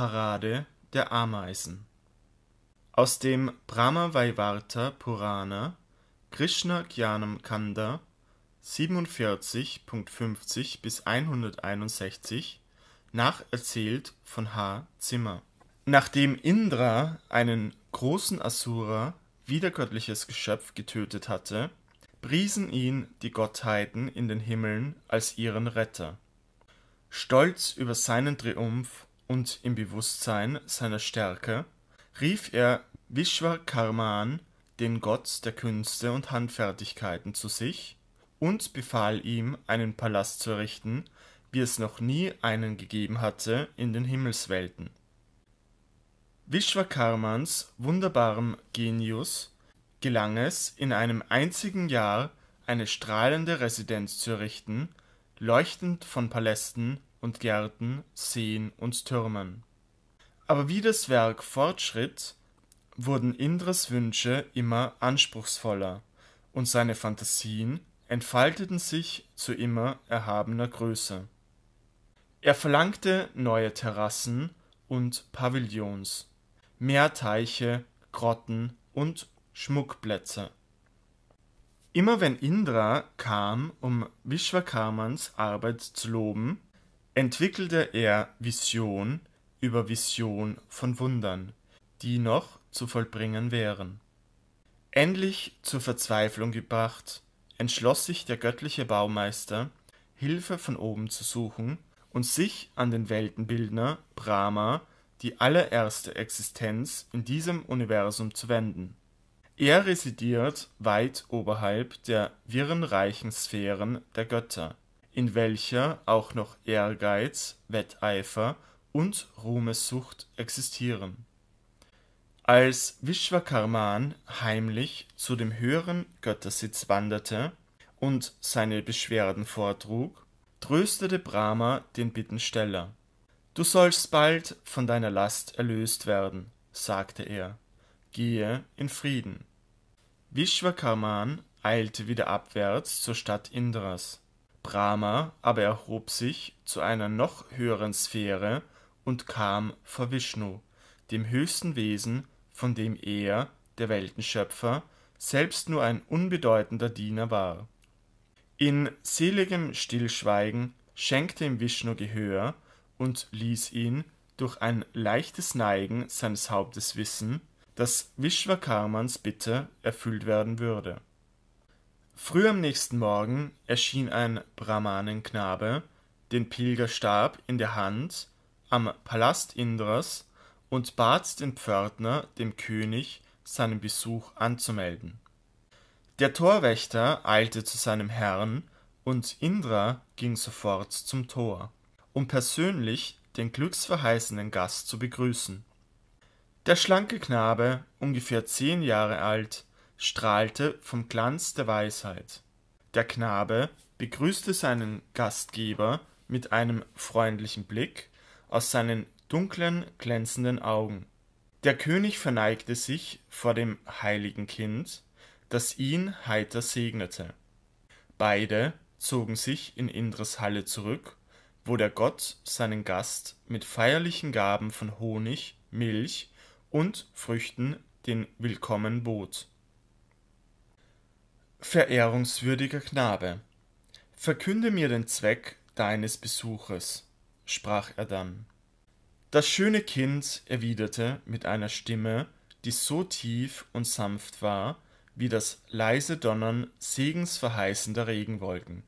Parade der Ameisen. Aus dem Brahma Vaivarta Purana Krishna Gyanam Kanda 47.50 bis 161 nacherzählt von H. Zimmer. Nachdem Indra einen großen Asura, wiedergöttliches Geschöpf, getötet hatte, priesen ihn die Gottheiten in den Himmeln als ihren Retter. Stolz über seinen Triumph und im Bewusstsein seiner Stärke rief er Vishwakarman, den Gott der Künste und Handfertigkeiten, zu sich und befahl ihm, einen Palast zu errichten, wie es noch nie einen gegeben hatte in den Himmelswelten. Vishwakarmans wunderbarem Genius gelang es, in einem einzigen Jahr eine strahlende Residenz zu errichten, leuchtend von Palästen und Gärten, Seen und Türmen. Aber wie das Werk fortschritt, wurden Indras Wünsche immer anspruchsvoller, und seine Fantasien entfalteten sich zu immer erhabener Größe. Er verlangte neue Terrassen und Pavillons, mehr Teiche, Grotten und Schmuckplätze. Immer wenn Indra kam, um Vishwakarmans Arbeit zu loben, entwickelte er Vision über Vision von Wundern, die noch zu vollbringen wären. Endlich zur Verzweiflung gebracht, entschloss sich der göttliche Baumeister, Hilfe von oben zu suchen und sich an den Weltenbildner Brahma, die allererste Existenz in diesem Universum, zu wenden. Er residiert weit oberhalb der wirrenreichen Sphären der Götter in welcher auch noch Ehrgeiz, Wetteifer und Ruhmessucht existieren. Als Vishwakarman heimlich zu dem höheren Göttersitz wanderte und seine Beschwerden vortrug, tröstete Brahma den Bittensteller. Du sollst bald von deiner Last erlöst werden, sagte er. Gehe in Frieden. Vishwakarman eilte wieder abwärts zur Stadt Indras. Brahma aber erhob sich zu einer noch höheren Sphäre und kam vor Vishnu, dem höchsten Wesen, von dem er, der Weltenschöpfer, selbst nur ein unbedeutender Diener war. In seligem Stillschweigen schenkte ihm Vishnu Gehör und ließ ihn durch ein leichtes Neigen seines Hauptes wissen, dass Vishwakarmans Bitte erfüllt werden würde Früh am nächsten Morgen erschien ein Brahmanenknabe, den Pilgerstab in der Hand, am Palast Indras und bat den Pförtner, dem König seinen Besuch anzumelden. Der Torwächter eilte zu seinem Herrn, und Indra ging sofort zum Tor, um persönlich den glücksverheißenden Gast zu begrüßen. Der schlanke Knabe, ungefähr zehn Jahre alt, strahlte vom Glanz der Weisheit. Der Knabe begrüßte seinen Gastgeber mit einem freundlichen Blick aus seinen dunklen, glänzenden Augen. Der König verneigte sich vor dem heiligen Kind, das ihn heiter segnete. Beide zogen sich in Indres Halle zurück, wo der Gott seinen Gast mit feierlichen Gaben von Honig, Milch und Früchten den Willkommen bot. Verehrungswürdiger Knabe, verkünde mir den Zweck deines Besuches, sprach er dann. Das schöne Kind erwiderte mit einer Stimme, die so tief und sanft war, wie das leise Donnern segensverheißender Regenwolken.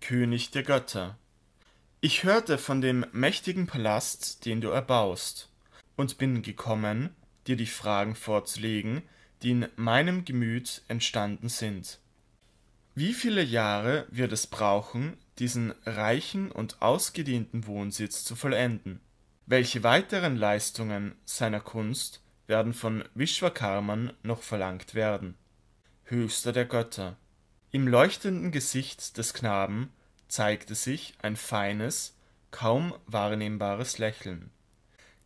König der Götter, ich hörte von dem mächtigen Palast, den du erbaust, und bin gekommen, dir die Fragen vorzulegen, die in meinem Gemüt entstanden sind. Wie viele Jahre wird es brauchen, diesen reichen und ausgedehnten Wohnsitz zu vollenden? Welche weiteren Leistungen seiner Kunst werden von Vishwakarman noch verlangt werden? Höchster der Götter. Im leuchtenden Gesicht des Knaben zeigte sich ein feines, kaum wahrnehmbares Lächeln.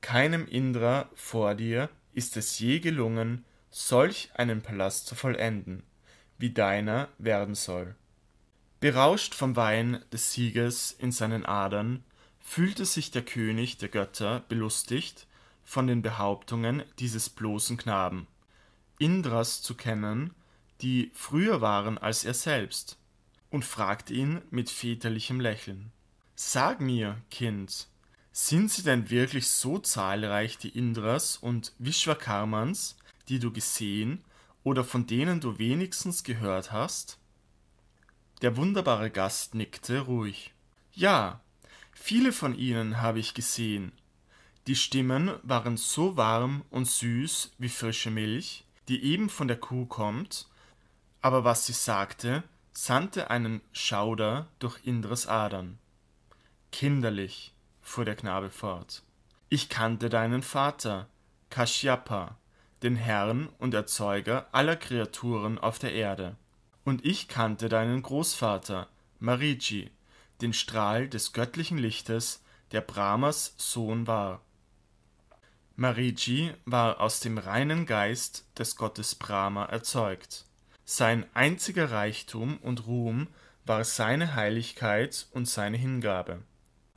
Keinem Indra vor dir ist es je gelungen, solch einen Palast zu vollenden, wie deiner werden soll. Berauscht vom Wein des Sieges in seinen Adern, fühlte sich der König der Götter belustigt von den Behauptungen dieses bloßen Knaben, Indras zu kennen, die früher waren als er selbst, und fragte ihn mit väterlichem Lächeln Sag mir, Kind, sind sie denn wirklich so zahlreich, die Indras und Vishwakarmans, die du gesehen oder von denen du wenigstens gehört hast? Der wunderbare Gast nickte ruhig. Ja, viele von ihnen habe ich gesehen. Die Stimmen waren so warm und süß wie frische Milch, die eben von der Kuh kommt, aber was sie sagte, sandte einen Schauder durch Indres Adern. Kinderlich, fuhr der Knabe fort. Ich kannte deinen Vater, Kashyapa, den Herrn und Erzeuger aller Kreaturen auf der Erde. Und ich kannte deinen Großvater, Marici, den Strahl des göttlichen Lichtes, der Brahmas Sohn war. Marici war aus dem reinen Geist des Gottes Brahma erzeugt. Sein einziger Reichtum und Ruhm war seine Heiligkeit und seine Hingabe.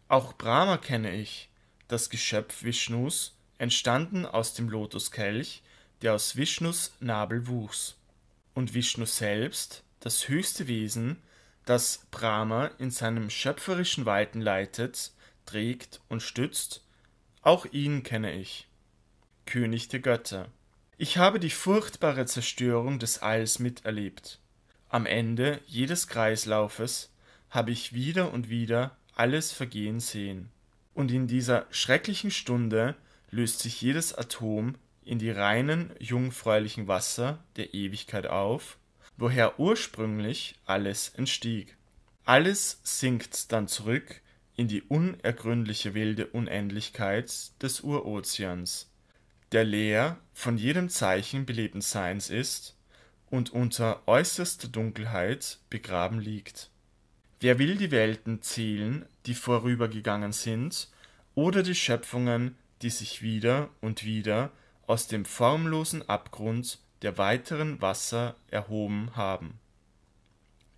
Auch Brahma kenne ich, das Geschöpf Vishnus, entstanden aus dem Lotuskelch, der aus Vishnus Nabel wuchs. Und Vishnu selbst, das höchste Wesen, das Brahma in seinem schöpferischen Walten leitet, trägt und stützt, auch ihn kenne ich. König der Götter. Ich habe die furchtbare Zerstörung des Alls miterlebt. Am Ende jedes Kreislaufes habe ich wieder und wieder alles vergehen sehen. Und in dieser schrecklichen Stunde löst sich jedes Atom in die reinen, jungfräulichen Wasser der Ewigkeit auf, woher ursprünglich alles entstieg. Alles sinkt dann zurück in die unergründliche wilde Unendlichkeit des Urozeans, der leer von jedem Zeichen belebten Seins ist und unter äußerster Dunkelheit begraben liegt. Wer will die Welten zählen, die vorübergegangen sind, oder die Schöpfungen, die sich wieder und wieder aus dem formlosen Abgrund der weiteren Wasser erhoben haben.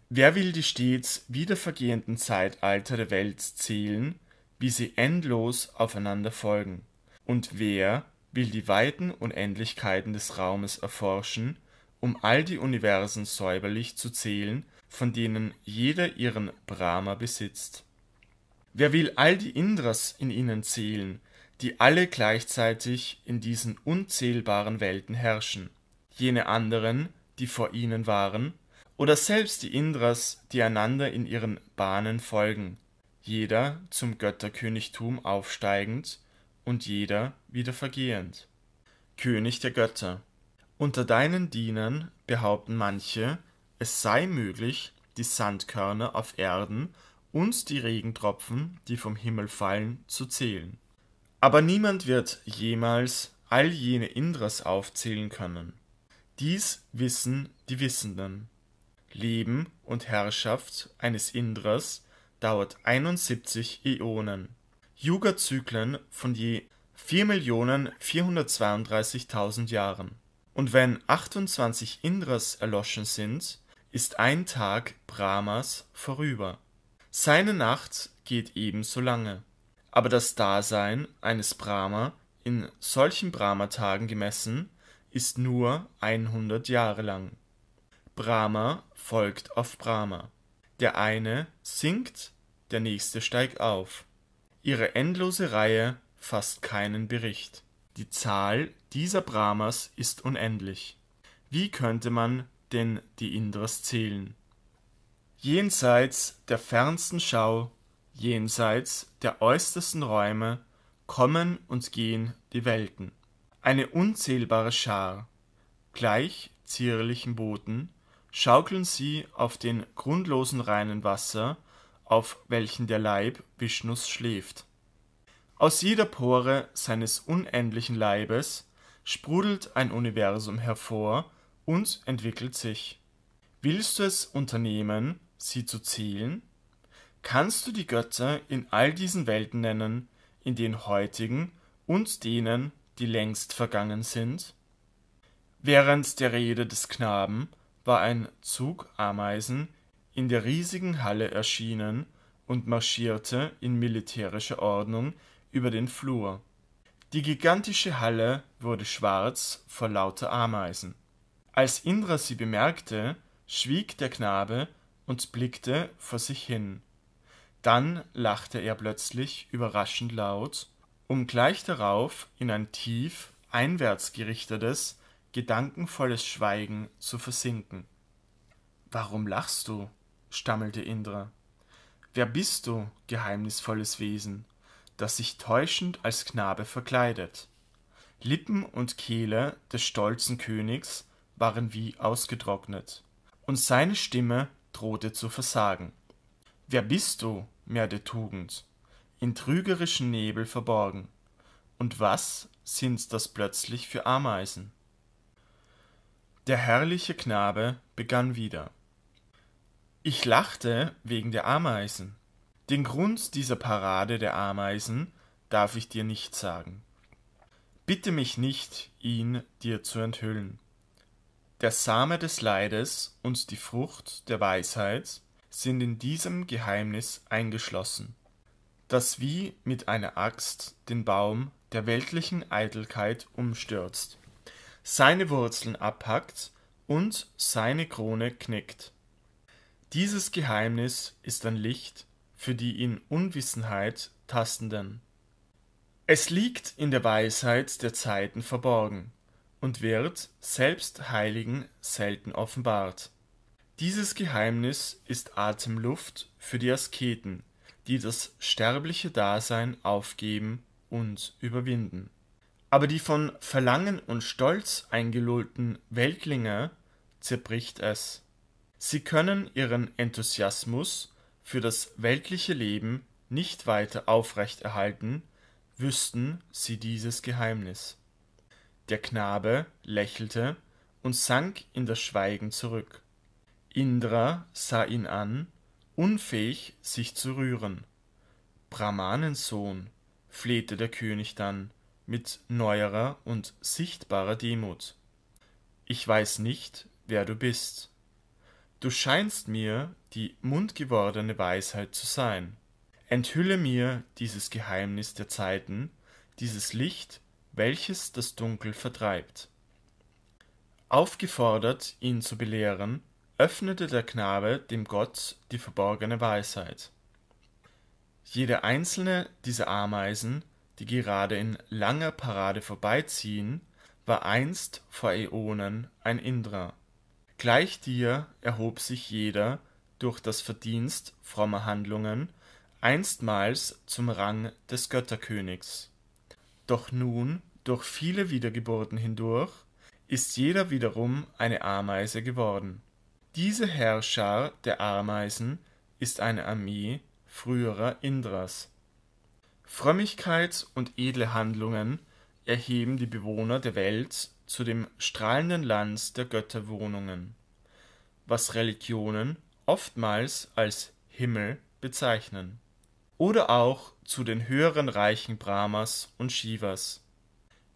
Wer will die stets wiedervergehenden Zeitalter der Welt zählen, wie sie endlos aufeinander folgen? Und wer will die weiten Unendlichkeiten des Raumes erforschen, um all die Universen säuberlich zu zählen, von denen jeder ihren Brahma besitzt? Wer will all die Indras in ihnen zählen, die alle gleichzeitig in diesen unzählbaren Welten herrschen, jene anderen, die vor ihnen waren, oder selbst die Indras, die einander in ihren Bahnen folgen, jeder zum Götterkönigtum aufsteigend und jeder wieder vergehend. König der Götter. Unter deinen Dienern behaupten manche, es sei möglich, die Sandkörner auf Erden und die Regentropfen, die vom Himmel fallen, zu zählen. Aber niemand wird jemals all jene Indras aufzählen können. Dies wissen die Wissenden. Leben und Herrschaft eines Indras dauert 71 Äonen. Yuga-Zyklen von je 4.432.000 Jahren. Und wenn 28 Indras erloschen sind, ist ein Tag Brahmas vorüber. Seine Nacht geht ebenso lange aber das Dasein eines Brahma in solchen Brahmatagen gemessen ist nur 100 Jahre lang. Brahma folgt auf Brahma. Der eine sinkt, der nächste steigt auf. Ihre endlose Reihe fasst keinen Bericht. Die Zahl dieser Brahmas ist unendlich. Wie könnte man denn die Indras zählen? Jenseits der fernsten Schau Jenseits der äußersten Räume kommen und gehen die Welten. Eine unzählbare Schar gleich zierlichen Booten schaukeln sie auf den grundlosen reinen Wasser, auf welchen der Leib Vishnus schläft. Aus jeder Pore seines unendlichen Leibes sprudelt ein Universum hervor und entwickelt sich. Willst du es unternehmen, sie zu zählen? kannst du die Götter in all diesen Welten nennen, in den heutigen und denen, die längst vergangen sind? Während der Rede des Knaben war ein Zug Ameisen in der riesigen Halle erschienen und marschierte in militärischer Ordnung über den Flur. Die gigantische Halle wurde schwarz vor lauter Ameisen. Als Indra sie bemerkte, schwieg der Knabe und blickte vor sich hin. Dann lachte er plötzlich überraschend laut, um gleich darauf in ein tief einwärts gerichtetes, gedankenvolles Schweigen zu versinken. Warum lachst du? stammelte Indra. Wer bist du, geheimnisvolles Wesen, das sich täuschend als Knabe verkleidet? Lippen und Kehle des stolzen Königs waren wie ausgetrocknet, und seine Stimme drohte zu versagen. Wer bist du, mehr der Tugend, in trügerischen Nebel verborgen. Und was sind das plötzlich für Ameisen? Der herrliche Knabe begann wieder. Ich lachte wegen der Ameisen. Den Grund dieser Parade der Ameisen darf ich dir nicht sagen. Bitte mich nicht, ihn dir zu enthüllen. Der Same des Leides und die Frucht der Weisheit sind in diesem Geheimnis eingeschlossen, das wie mit einer Axt den Baum der weltlichen Eitelkeit umstürzt, seine Wurzeln abhackt und seine Krone knickt. Dieses Geheimnis ist ein Licht für die in Unwissenheit Tastenden. Es liegt in der Weisheit der Zeiten verborgen und wird selbst Heiligen selten offenbart. Dieses Geheimnis ist Atemluft für die Asketen, die das sterbliche Dasein aufgeben und überwinden. Aber die von Verlangen und Stolz eingelullten Weltlinge zerbricht es. Sie können ihren Enthusiasmus für das weltliche Leben nicht weiter aufrechterhalten, wüssten sie dieses Geheimnis. Der Knabe lächelte und sank in das Schweigen zurück. Indra sah ihn an, unfähig, sich zu rühren. Brahmanensohn, flehte der König dann mit neuerer und sichtbarer Demut. Ich weiß nicht, wer du bist. Du scheinst mir die mundgewordene Weisheit zu sein. Enthülle mir dieses Geheimnis der Zeiten, dieses Licht, welches das Dunkel vertreibt. Aufgefordert, ihn zu belehren, öffnete der Knabe dem Gott die verborgene Weisheit. Jede einzelne dieser Ameisen, die gerade in langer Parade vorbeiziehen, war einst vor Äonen ein Indra. Gleich dir erhob sich jeder durch das Verdienst frommer Handlungen einstmals zum Rang des Götterkönigs. Doch nun, durch viele Wiedergeburten hindurch, ist jeder wiederum eine Ameise geworden. Diese Herrschar der Ameisen ist eine Armee früherer Indras. Frömmigkeit und edle Handlungen erheben die Bewohner der Welt zu dem strahlenden Land der Götterwohnungen, was Religionen oftmals als Himmel bezeichnen, oder auch zu den höheren Reichen Brahmas und Shivas.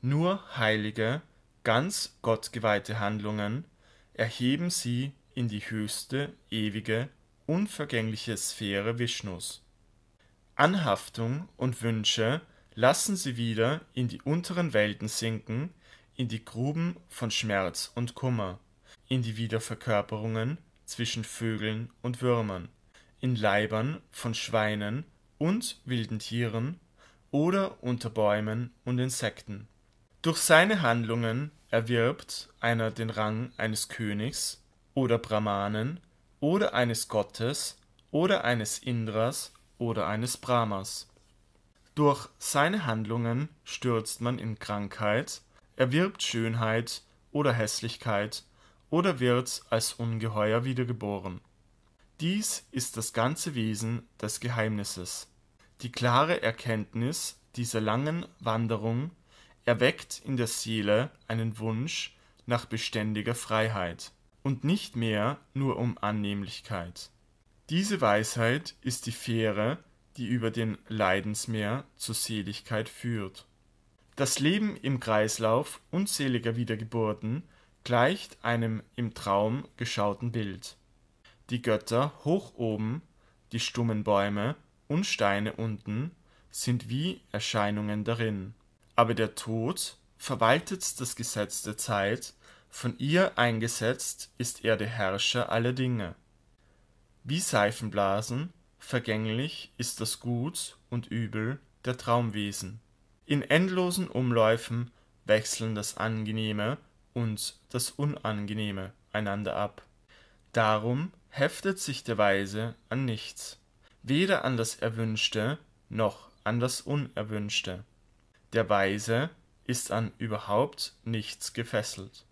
Nur heilige, ganz gottgeweihte Handlungen erheben sie in die höchste, ewige, unvergängliche Sphäre Vishnus. Anhaftung und Wünsche lassen sie wieder in die unteren Welten sinken, in die Gruben von Schmerz und Kummer, in die Wiederverkörperungen zwischen Vögeln und Würmern, in Leibern von Schweinen und wilden Tieren oder unter Bäumen und Insekten. Durch seine Handlungen erwirbt einer den Rang eines Königs, oder Brahmanen oder eines Gottes oder eines Indras oder eines Brahmas. Durch seine Handlungen stürzt man in Krankheit, erwirbt Schönheit oder Hässlichkeit oder wird als Ungeheuer wiedergeboren. Dies ist das ganze Wesen des Geheimnisses. Die klare Erkenntnis dieser langen Wanderung erweckt in der Seele einen Wunsch nach beständiger Freiheit und nicht mehr nur um Annehmlichkeit. Diese Weisheit ist die Fähre, die über den Leidensmeer zur Seligkeit führt. Das Leben im Kreislauf unzähliger Wiedergeburten gleicht einem im Traum geschauten Bild. Die Götter hoch oben, die stummen Bäume und Steine unten sind wie Erscheinungen darin. Aber der Tod verwaltet das Gesetz der Zeit von ihr eingesetzt ist er der Herrscher aller Dinge. Wie Seifenblasen, vergänglich ist das Gut und Übel der Traumwesen. In endlosen Umläufen wechseln das Angenehme und das Unangenehme einander ab. Darum heftet sich der Weise an nichts, weder an das Erwünschte noch an das Unerwünschte. Der Weise ist an überhaupt nichts gefesselt.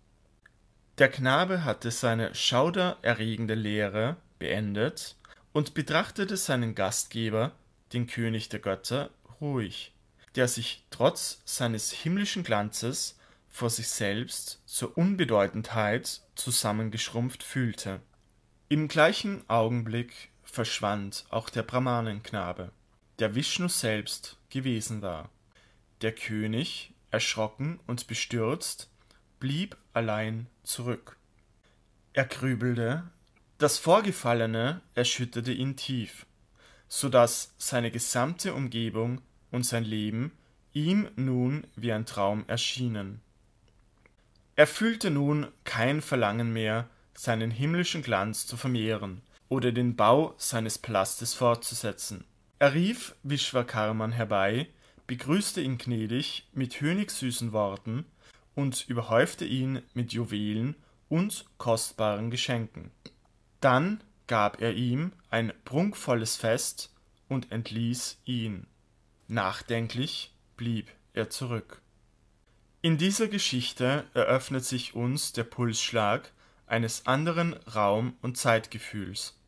Der Knabe hatte seine schaudererregende Lehre beendet und betrachtete seinen Gastgeber, den König der Götter, ruhig, der sich trotz seines himmlischen Glanzes vor sich selbst zur Unbedeutendheit zusammengeschrumpft fühlte. Im gleichen Augenblick verschwand auch der Brahmanenknabe, der Vishnu selbst gewesen war. Der König, erschrocken und bestürzt, blieb allein zurück. Er grübelte, das Vorgefallene erschütterte ihn tief, so dass seine gesamte Umgebung und sein Leben ihm nun wie ein Traum erschienen. Er fühlte nun kein Verlangen mehr, seinen himmlischen Glanz zu vermehren oder den Bau seines Palastes fortzusetzen. Er rief Vishwakarman herbei, begrüßte ihn gnädig mit höhnigsüßen Worten und überhäufte ihn mit Juwelen und kostbaren Geschenken. Dann gab er ihm ein prunkvolles Fest und entließ ihn. Nachdenklich blieb er zurück. In dieser Geschichte eröffnet sich uns der Pulsschlag eines anderen Raum- und Zeitgefühls.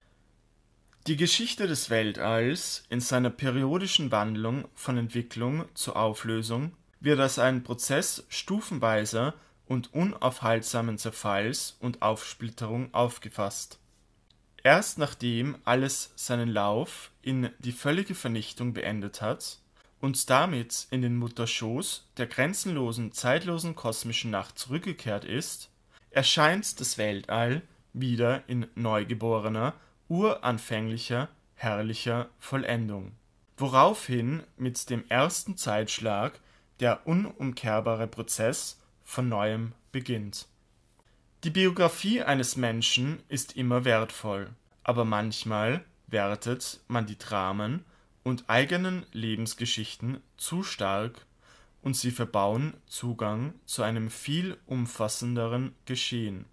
Die Geschichte des Weltalls in seiner periodischen Wandlung von Entwicklung zur Auflösung wird als ein Prozess stufenweiser und unaufhaltsamen Zerfalls und Aufsplitterung aufgefasst. Erst nachdem alles seinen Lauf in die völlige Vernichtung beendet hat und damit in den Mutterschoß der grenzenlosen, zeitlosen kosmischen Nacht zurückgekehrt ist, erscheint das Weltall wieder in neugeborener, uranfänglicher, herrlicher Vollendung. Woraufhin mit dem ersten Zeitschlag der unumkehrbare Prozess von neuem beginnt. Die Biografie eines Menschen ist immer wertvoll, aber manchmal wertet man die Dramen und eigenen Lebensgeschichten zu stark und sie verbauen Zugang zu einem viel umfassenderen Geschehen.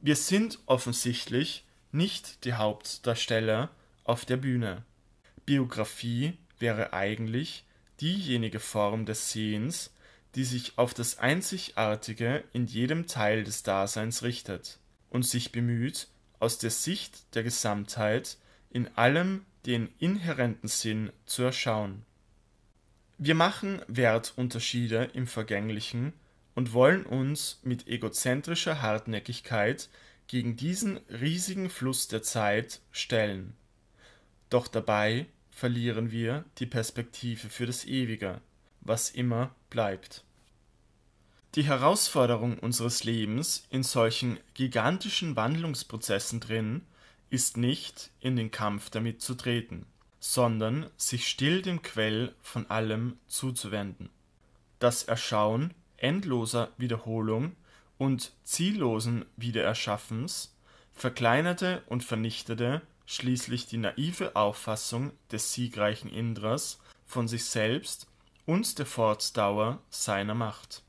Wir sind offensichtlich nicht die Hauptdarsteller auf der Bühne. Biografie wäre eigentlich diejenige Form des Sehens, die sich auf das Einzigartige in jedem Teil des Daseins richtet und sich bemüht, aus der Sicht der Gesamtheit in allem den inhärenten Sinn zu erschauen. Wir machen Wertunterschiede im Vergänglichen und wollen uns mit egozentrischer Hartnäckigkeit gegen diesen riesigen Fluss der Zeit stellen. Doch dabei verlieren wir die Perspektive für das Ewige, was immer bleibt. Die Herausforderung unseres Lebens in solchen gigantischen Wandlungsprozessen drin ist nicht in den Kampf damit zu treten, sondern sich still dem Quell von allem zuzuwenden. Das Erschauen endloser Wiederholung und ziellosen Wiedererschaffens, verkleinerte und vernichtete schließlich die naive Auffassung des siegreichen Indras von sich selbst und der Fortdauer seiner Macht.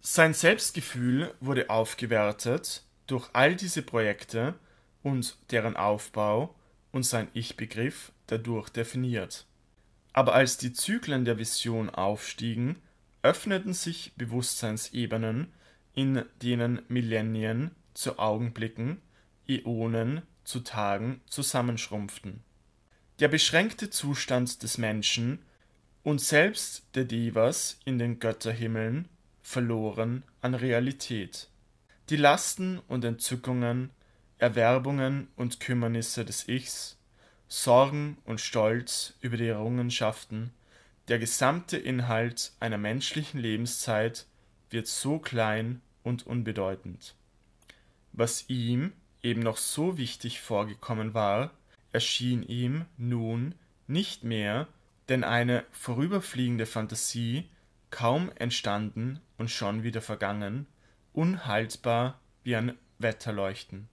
Sein Selbstgefühl wurde aufgewertet durch all diese Projekte und deren Aufbau und sein Ich-Begriff dadurch definiert. Aber als die Zyklen der Vision aufstiegen, öffneten sich Bewusstseinsebenen, in denen Millennien zu Augenblicken, Äonen zu Tagen zusammenschrumpften. Der beschränkte Zustand des Menschen und selbst der Devas in den Götterhimmeln verloren an Realität. Die Lasten und Entzückungen, Erwerbungen und Kümmernisse des Ichs, Sorgen und Stolz über die Errungenschaften, der gesamte Inhalt einer menschlichen Lebenszeit wird so klein und unbedeutend. Was ihm eben noch so wichtig vorgekommen war, erschien ihm nun nicht mehr, denn eine vorüberfliegende Phantasie, kaum entstanden und schon wieder vergangen, unhaltbar wie ein Wetterleuchten.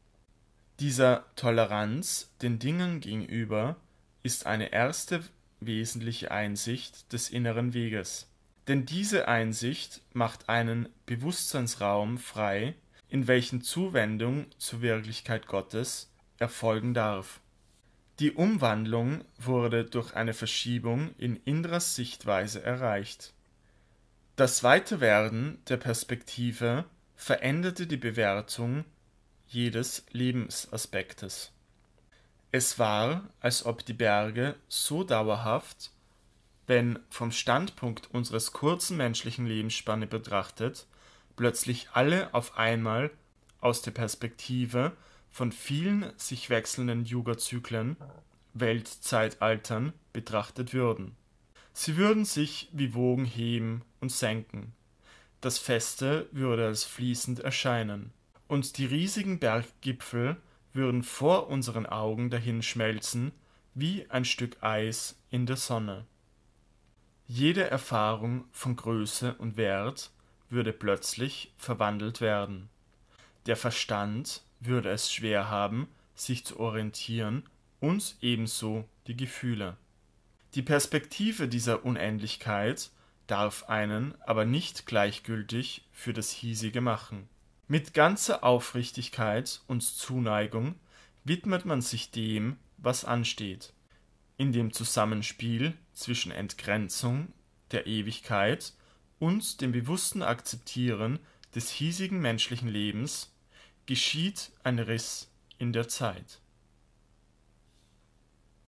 Dieser Toleranz den Dingen gegenüber ist eine erste wesentliche Einsicht des inneren Weges. Denn diese Einsicht macht einen Bewusstseinsraum frei, in welchen Zuwendung zur Wirklichkeit Gottes erfolgen darf. Die Umwandlung wurde durch eine Verschiebung in Indras Sichtweise erreicht. Das Weiterwerden der Perspektive veränderte die Bewertung jedes Lebensaspektes. Es war, als ob die Berge so dauerhaft, wenn vom Standpunkt unseres kurzen menschlichen Lebensspanne betrachtet, plötzlich alle auf einmal aus der Perspektive von vielen sich wechselnden Yuga-Zyklen (Weltzeitaltern) betrachtet würden. Sie würden sich wie Wogen heben und senken, das Feste würde als fließend erscheinen, und die riesigen Berggipfel würden vor unseren Augen dahinschmelzen wie ein Stück Eis in der Sonne. Jede Erfahrung von Größe und Wert würde plötzlich verwandelt werden. Der Verstand würde es schwer haben, sich zu orientieren und ebenso die Gefühle. Die Perspektive dieser Unendlichkeit darf einen aber nicht gleichgültig für das hiesige machen. Mit ganzer Aufrichtigkeit und Zuneigung widmet man sich dem, was ansteht. In dem Zusammenspiel zwischen Entgrenzung, der Ewigkeit uns dem bewussten Akzeptieren des hiesigen menschlichen Lebens, geschieht ein Riss in der Zeit